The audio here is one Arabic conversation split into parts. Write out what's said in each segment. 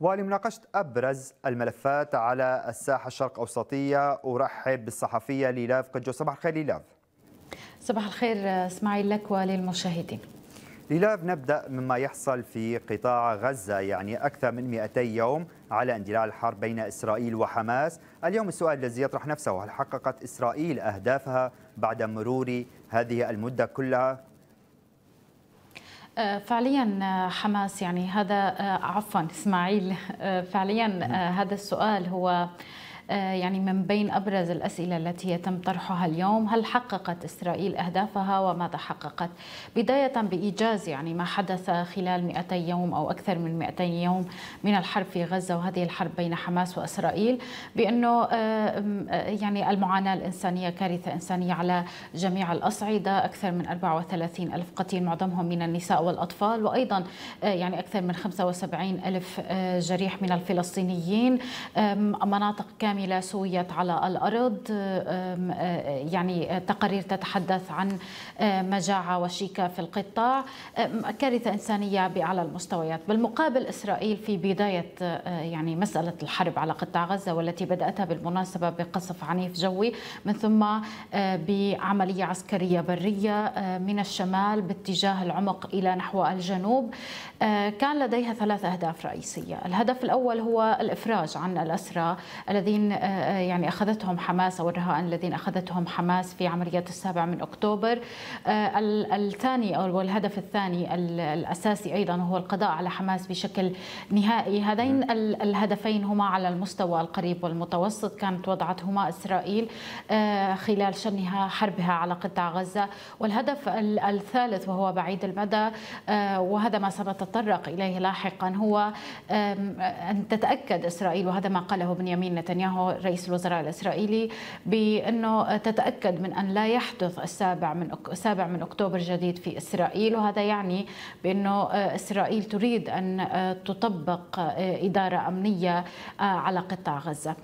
ولمناقشة أبرز الملفات على الساحة الشرق أوسطية أرحب بالصحفية ليلاف قجو صباح الخير ليلاف صباح الخير اسماعيل لك وللمشاهدين ليلاف نبدأ مما يحصل في قطاع غزة يعني أكثر من 200 يوم على اندلاع الحرب بين إسرائيل وحماس اليوم السؤال الذي يطرح نفسه هل حققت إسرائيل أهدافها بعد مرور هذه المدة كلها آه، فعليا آه، حماس يعني هذا آه، عفوا اسماعيل فعليا هذا السؤال هو آه، يعني من بين أبرز الأسئلة التي يتم طرحها اليوم هل حققت إسرائيل أهدافها وماذا حققت بداية بإيجاز يعني ما حدث خلال 200 يوم أو أكثر من 200 يوم من الحرب في غزة وهذه الحرب بين حماس وإسرائيل بأنه آه، آه، يعني المعاناة الإنسانية كارثة إنسانية على جميع الأصعدة أكثر من 34 ألف قتيل معظمهم من النساء والأطفال وأيضا يعني أكثر من 75 ألف جريح من الفلسطينيين مناطق كاملة كاملة سويت على الأرض يعني تقارير تتحدث عن مجاعة وشيكة في القطاع كارثة إنسانية بأعلى المستويات بالمقابل إسرائيل في بداية يعني مسألة الحرب على قطاع غزة والتي بدأتها بالمناسبة بقصف عنيف جوي من ثم بعملية عسكرية برية من الشمال باتجاه العمق إلى نحو الجنوب كان لديها ثلاث أهداف رئيسية الهدف الأول هو الإفراج عن الأسرى الذين آه، آه، يعني أخذتهم حماس أو الرهائن الذين أخذتهم حماس في عمليات السابع من أكتوبر آه، الثاني أو الهدف الثاني الأساسي أيضا هو القضاء على حماس بشكل نهائي هذين نعم. الهدفين هما على المستوى القريب والمتوسط كانت وضعتهما إسرائيل خلال شنها حربها على قطاع غزة والهدف الثالث وهو بعيد المدى وهذا ما سنتطرق إليه لاحقا هو أن تتأكد إسرائيل وهذا ما قاله بنيامين نتنياهو معه رئيس الوزراء الإسرائيلي بأنه تتأكد من أن لا يحدث السابع من السابع من أكتوبر جديد في إسرائيل وهذا يعني بأنه آه، إسرائيل تريد أن آه، تطبق آه، إدارة أمنية على قطاع غزة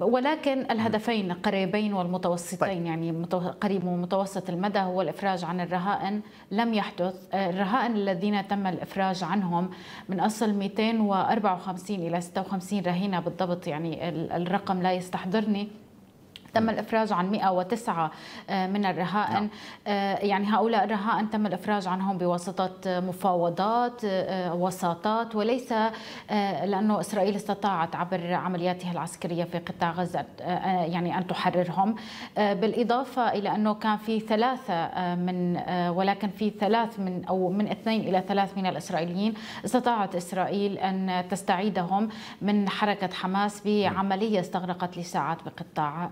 ولكن الهدفين قريبين والمتوسطين طيب. يعني قريب ومتوسط المدى هو الإفراج عن الرهائن لم يحدث أه، الرهائن الذين تم الإفراج عنهم من أصل 254 إلى 56 رهينة بالضبط يعني الرقم لا يستحضرني تم الافراج عن 109 آه، من الرهائن نعم. آه، يعني هؤلاء الرهائن تم الافراج عنهم بواسطه آه، مفاوضات وساطات وليس لانه اسرائيل استطاعت عبر عملياتها العسكريه في قطاع غزه يعني ان تحررهم بالاضافه الى انه كان في ثلاثه من ولكن في ثلاث من او من اثنين الى ثلاث من الاسرائيليين استطاعت اسرائيل ان تستعيدهم من حركه حماس بعمليه استغرقت لساعات بقطاع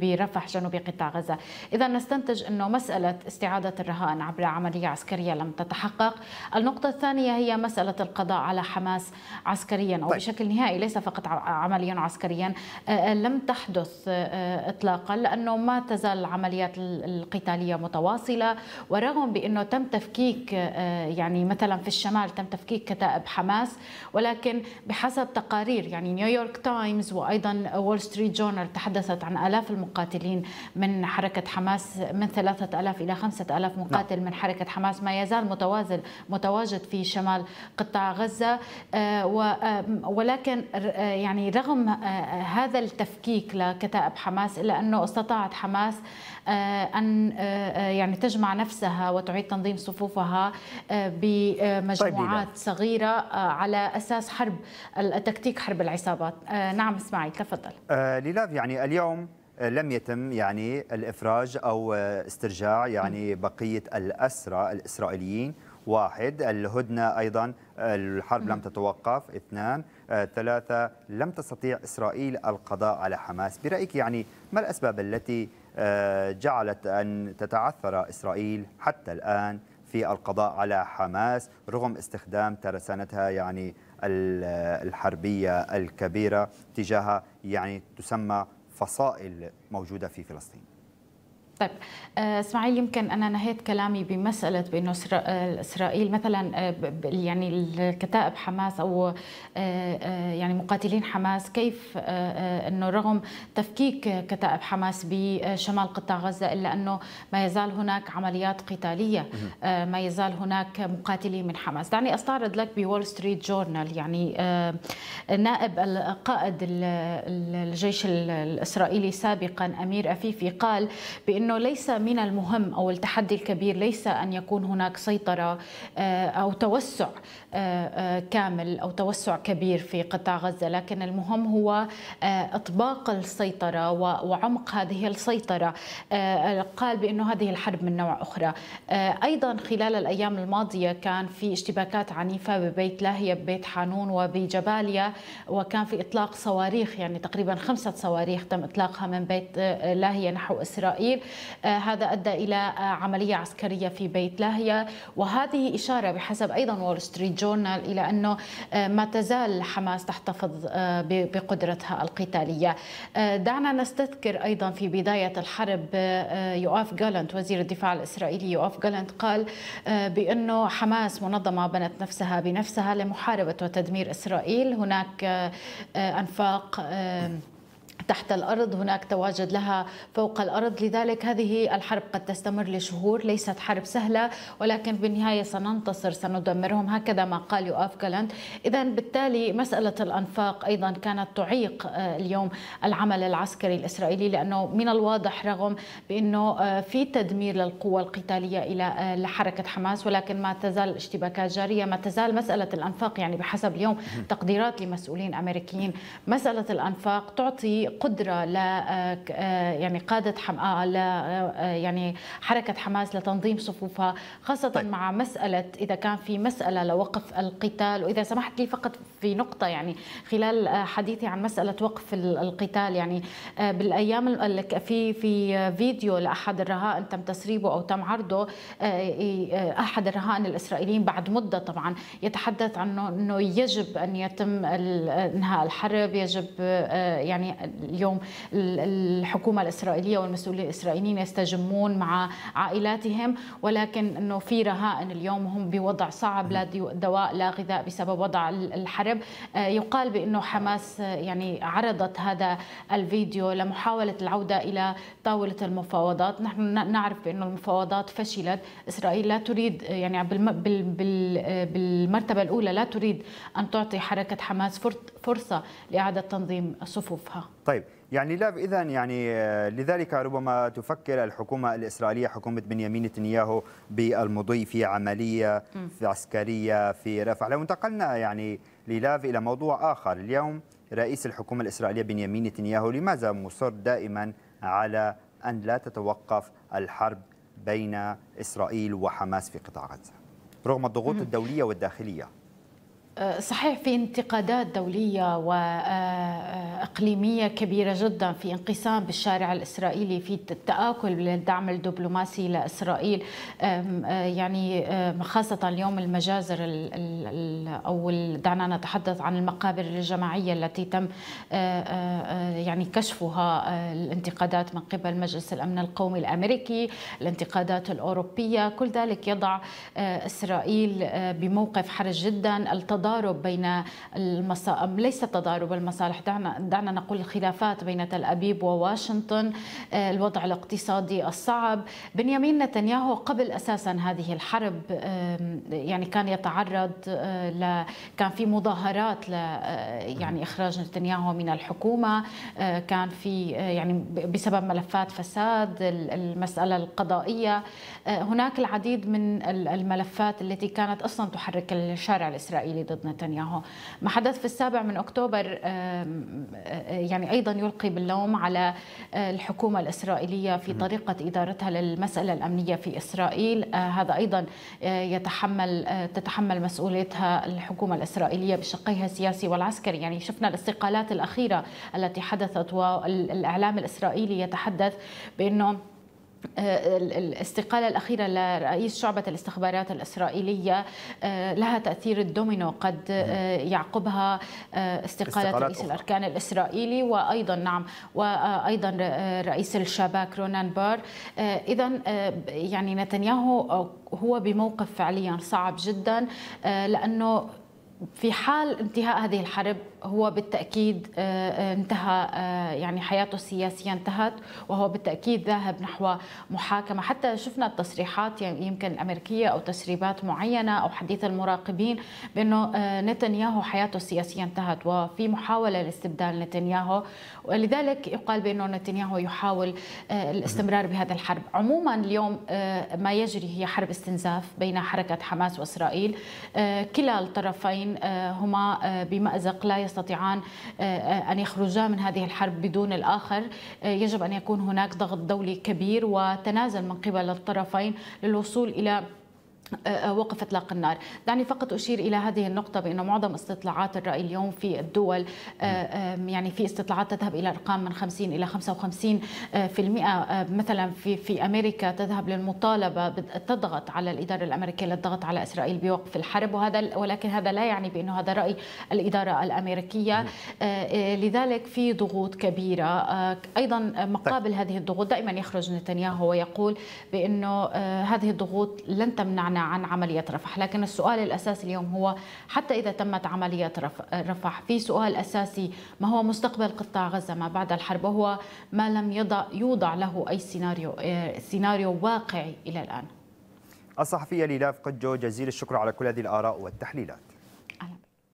برفح جنوب قطاع غزة إذا نستنتج أنه مسألة استعادة الرهائن عبر عملية عسكرية لم تتحقق النقطة الثانية هي مسألة القضاء على حماس عسكريا أو طيب. بشكل نهائي ليس فقط عمليا عسكريا لم تحدث إطلاقا لأنه ما تزال العمليات القتالية متواصلة ورغم بأنه تم تفكيك يعني مثلا في الشمال تم تفكيك كتائب حماس ولكن بحسب تقارير يعني نيويورك تايمز وأيضا وول ستريت جورنال تحدث تحدثت عن آلاف المقاتلين من حركة حماس من 3000 إلى 5000 نعم. مقاتل من حركة حماس ما يزال متوازن متواجد في شمال قطاع غزة آه، آه، ولكن آه، يعني رغم هذا التفكيك لكتائب حماس إلا أنه استطاعت حماس أن يعني تجمع نفسها وتعيد تنظيم صفوفها بمجموعات طيب، صغيرة على أساس حرب التكتيك حرب العصابات نعم اسماعيل تفضل آه ليلاف يعني اليوم لم يتم يعني الافراج او استرجاع يعني بقيه الاسرى الاسرائيليين واحد الهدنه ايضا الحرب لم تتوقف اثنان ثلاثه لم تستطيع اسرائيل القضاء على حماس برايك يعني ما الاسباب التي آه، جعلت ان تتعثر اسرائيل حتى الان في القضاء على حماس رغم استخدام ترسانتها يعني الحربيه الكبيره تجاه يعني تسمى فصائل موجوده في فلسطين طيب آه، اسماعيل يمكن انا نهيت كلامي بمساله بانه آه، اسرائيل مثلا آه، يعني الكتائب حماس او يعني مقاتلين حماس كيف انه رغم تفكيك كتائب حماس بشمال قطاع غزه الا انه ما يزال هناك عمليات قتاليه ما يزال هناك مقاتلين من حماس دعني استعرض لك بول ستريت جورنال يعني نائب القائد الجيش الاسرائيلي سابقا امير افيفي قال بانه بأنه ليس من المهم أو التحدي الكبير ليس أن يكون هناك سيطرة آه، أو توسع آه، آه، كامل أو توسع كبير في قطاع غزة لكن المهم هو إطباق السيطرة وعمق هذه السيطرة قال بأنه هذه الحرب من نوع أخرى أيضا خلال الأيام الماضية كان في اشتباكات عنيفة ببيت لاهية ببيت حانون وبجباليا وكان في إطلاق صواريخ يعني تقريبا خمسة صواريخ تم إطلاقها من بيت لاهية نحو إسرائيل آه، هذا أدى إلى آه، عملية عسكرية في بيت لاهيا وهذه إشارة بحسب أيضا وول ستريت جورنال إلى أنه آه، ما تزال حماس تحتفظ بقدرتها القتالية دعنا نستذكر أيضا في بداية الحرب يؤاف جالنت وزير الدفاع الإسرائيلي يؤاف جالنت قال بأنه حماس منظمة بنت نفسها بنفسها لمحاربة وتدمير إسرائيل هناك أنفاق تحت الارض هناك تواجد لها فوق الارض لذلك هذه الحرب قد تستمر لشهور ليست حرب سهله ولكن بالنهايه سننتصر سندمرهم هكذا ما قال يؤاف جالانت اذا بالتالي مساله الانفاق ايضا كانت تعيق آه، اليوم العمل العسكري الاسرائيلي لانه من الواضح رغم بانه آه، في تدمير للقوه القتاليه الى آه، لحركه حماس ولكن ما تزال اشتباكات جاريه ما تزال مساله الانفاق يعني بحسب اليوم تقديرات لمسؤولين امريكيين مساله الانفاق تعطي بقدره ل آه، آه، يعني قاده حماس آه، ل يعني حركه حماس لتنظيم صفوفها خاصه طيب. مع مساله اذا كان في مساله لوقف القتال واذا سمحت لي فقط في نقطه يعني خلال حديثي عن مساله وقف القتال يعني بالايام في في فيديو لاحد الرهائن تم تسريبه او تم عرضه احد الرهائن الاسرائيليين بعد مده طبعا يتحدث عنه انه يجب ان يتم انهاء الحرب يجب يعني اليوم الحكومه الاسرائيليه والمسؤولين الاسرائيليين يستجمون مع عائلاتهم ولكن انه في رهائن اليوم هم بوضع صعب لا دواء لا غذاء بسبب وضع الحرب آه، يقال بانه حماس آه، يعني عرضت هذا الفيديو لمحاوله العوده الى طاوله المفاوضات نحن نعرف بانه المفاوضات فشلت اسرائيل لا تريد آه، يعني بالمرتبه الاولى لا تريد ان تعطي حركه حماس فرصه لاعاده تنظيم صفوفها طيب يعني لا اذا يعني آه، لذلك ربما تفكر الحكومه الاسرائيليه حكومه بنيامين نتنياهو بالمضي في عمليه في عسكريه في رفح لو انتقلنا يعني للاف الى موضوع اخر اليوم رئيس الحكومه الاسرائيليه بنيامين نتنياهو لماذا مصر دائما على ان لا تتوقف الحرب بين اسرائيل وحماس في قطاع غزه رغم الضغوط الدوليه والداخليه آه، صحيح في انتقادات دولية وإقليمية آه، آه، كبيرة جدا في انقسام بالشارع الإسرائيلي في التآكل للدعم الدبلوماسي لإسرائيل يعني خاصة اليوم المجازر أو دعنا نتحدث عن المقابر الجماعية التي تم يعني كشفها الانتقادات من قبل مجلس الأمن القومي الأمريكي الانتقادات الأوروبية كل ذلك يضع إسرائيل بموقف حرج جدا التض تضارب بين المص... ليس تضارب المصالح دعنا دعنا نقول الخلافات بين تل ابيب وواشنطن آه، الوضع الاقتصادي الصعب بنيامين نتنياهو قبل اساسا هذه الحرب يعني كان يتعرض آه، ل... كان في مظاهرات ل... آه، يعني اخراج نتنياهو من الحكومه كان في يعني بسبب ملفات فساد المساله القضائيه هناك العديد من الملفات التي كانت اصلا تحرك الشارع الاسرائيلي ضد ضد نتنياهو ما حدث في السابع من أكتوبر آه، يعني أيضا يلقي باللوم على آه، الحكومة الإسرائيلية في طريقة إدارتها للمسألة الأمنية في إسرائيل آه، هذا أيضا يتحمل تتحمل مسؤوليتها الحكومة الإسرائيلية بشقيها السياسي والعسكري يعني شفنا الاستقالات الأخيرة التي حدثت والإعلام الإسرائيلي يتحدث بأنه آه، الاستقالة الأخيرة لرئيس شعبة الاستخبارات الإسرائيلية آه، لها تأثير الدومينو قد آه، يعقبها استقالة رئيس أخرى. الأركان الإسرائيلي وأيضا نعم وأيضا رئيس الشباك رونان بار إذا يعني نتنياهو هو بموقف فعليا صعب جدا لأنه في حال انتهاء هذه الحرب هو بالتأكيد آه، آه، انتهى آه، يعني حياته السياسية انتهت وهو بالتأكيد ذاهب نحو محاكمة حتى شفنا التصريحات يعني يمكن الأمريكية أو تسريبات معينة أو حديث المراقبين بأنه نتنياهو حياته السياسية انتهت وفي محاولة لاستبدال نتنياهو ولذلك يقال بأنه نتنياهو يحاول الاستمرار بهذا الحرب عموما اليوم ما يجري هي حرب استنزاف بين حركة حماس وإسرائيل كلا الطرفين هما بمأزق لا يستطيع يستطيعان آه، آه، أن يخرجا من هذه الحرب بدون الآخر آه، يجب أن يكون هناك ضغط دولي كبير وتنازل من قبل الطرفين للوصول إلى آه، آه، وقف اطلاق النار دعني فقط اشير الى هذه النقطه بان معظم استطلاعات الراي اليوم في الدول آه، يعني في استطلاعات تذهب الى ارقام من 50 الى 55 في المئة مثلا في في امريكا تذهب للمطالبه تضغط على الاداره الامريكيه للضغط على اسرائيل بوقف الحرب وهذا ولكن هذا لا يعني بانه هذا راي الاداره الامريكيه لذلك في ضغوط كبيره ايضا مقابل طيب. هذه الضغوط دائما يخرج نتنياهو ويقول بانه هذه الضغوط لن تمنعنا عن عملية رفح لكن السؤال الأساسي اليوم هو حتى إذا تمت عملية رفح في سؤال أساسي ما هو مستقبل قطاع غزة ما بعد الحرب وهو ما لم يضع يوضع له أي سيناريو آه، سيناريو واقعي إلى الآن الصحفية ليلاف قجو جزيل الشكر على كل هذه الآراء والتحليلات